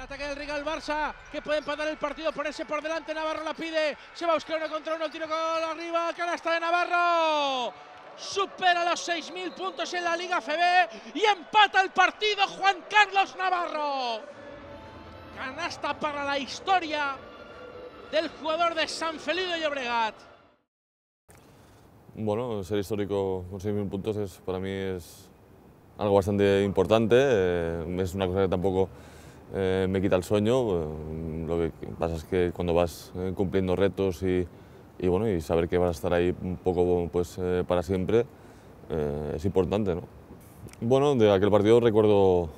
El ataque del Real Barça, que puede empatar el partido, ponerse por delante, Navarro la pide, se va a buscar uno contra uno, tiro con arriba, canasta de Navarro. Supera los 6.000 puntos en la Liga FB y empata el partido Juan Carlos Navarro. Canasta para la historia del jugador de San Felido y Obregat. Bueno, ser histórico con 6.000 puntos es, para mí es algo bastante importante. Eh, es una cosa que tampoco eh, me quita el sueño. Eh, lo que pasa es que cuando vas eh, cumpliendo retos y, bueno, y saber que vas a estar ahí un poco pues, para siempre es importante. ¿no? Bueno, de aquel partido recuerdo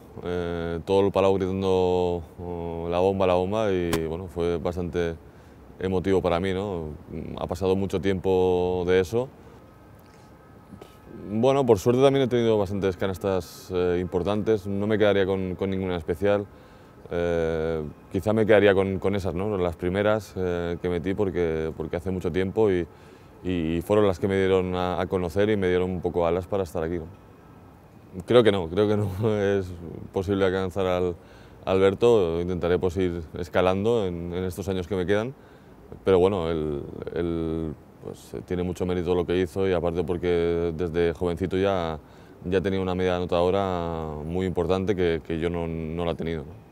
todo el palau gritando oh, la bomba, la bomba y bueno, fue bastante emotivo para mí. ¿no? Ha pasado mucho tiempo de eso. Bueno, por suerte también he tenido bastantes canastas importantes, no me quedaría con ninguna especial. Eh, quizá me quedaría con, esas, ¿no? las primeras eh, que metí porque, porque hace mucho tiempo y, fueron las que me dieron a, conocer y me dieron un poco alas para estar aquí. Creo que no, creo que no es posible alcanzar al Alberto, intentaré pues ir escalando en, estos años que me quedan, pero bueno, él, pues, tiene mucho mérito lo que hizo y aparte porque desde jovencito ya, ya tenía una media anotadora muy importante que, yo no, no la he tenido.